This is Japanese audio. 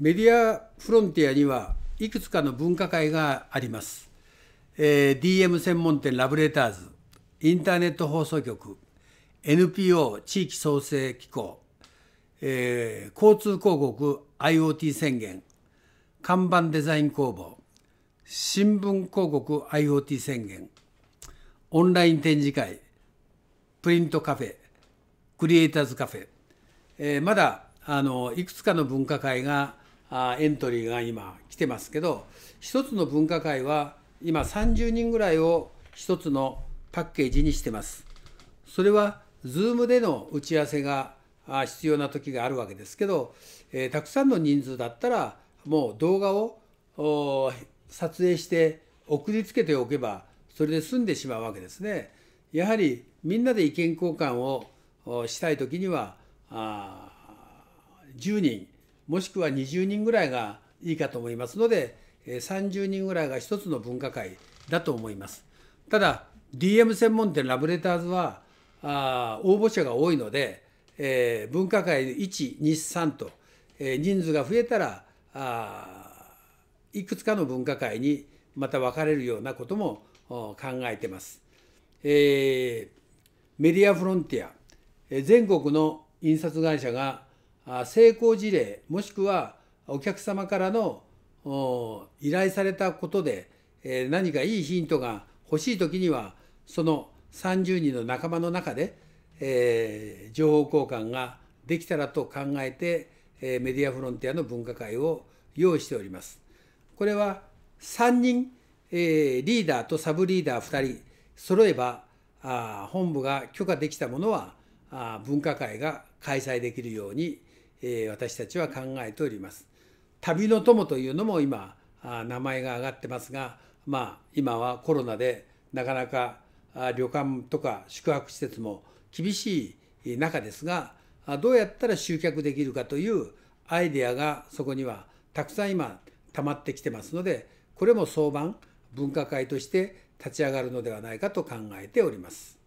メディアフロンティアにはいくつかの分科会があります、えー、DM 専門店ラブレターズインターネット放送局 NPO 地域創生機構、えー、交通広告 IoT 宣言看板デザイン工房新聞広告 IoT 宣言オンライン展示会プリントカフェクリエイターズカフェ、えー、まだあのいくつかの分科会がエントリーが今来てますけど一つの分科会は今30人ぐらいを一つのパッケージにしてます。それは Zoom での打ち合わせが必要な時があるわけですけど、えー、たくさんの人数だったらもう動画を撮影して送りつけておけばそれで済んでしまうわけですね。やはりみんなで意見交換をしたい時には10人もしくは20人ぐらいがいいかと思いますので、30人ぐらいが一つの分科会だと思います。ただ、DM 専門店ラブレターズは、あ応募者が多いので、えー、分科会1、2、3と、えー、人数が増えたらあ、いくつかの分科会にまた分かれるようなことも考えてます。えー、メディアフロンティア、全国の印刷会社が成功事例もしくはお客様からの依頼されたことで何かいいヒントが欲しい時にはその30人の仲間の中で、え情報交換ができたらと考えて、えメディアフロンティアの分科会を用意しております。これは3人、えリーダーとサブリーダー2人揃えばあ本部が許可できたものはあ分科会が開催できるように私たちは考えております。旅の友というのも今名前が挙がってますが、まあ、今はコロナでなかなか旅館とか宿泊施設も厳しい中ですがどうやったら集客できるかというアイデアがそこにはたくさん今溜まってきてますのでこれも早晩分科会として立ち上がるのではないかと考えております。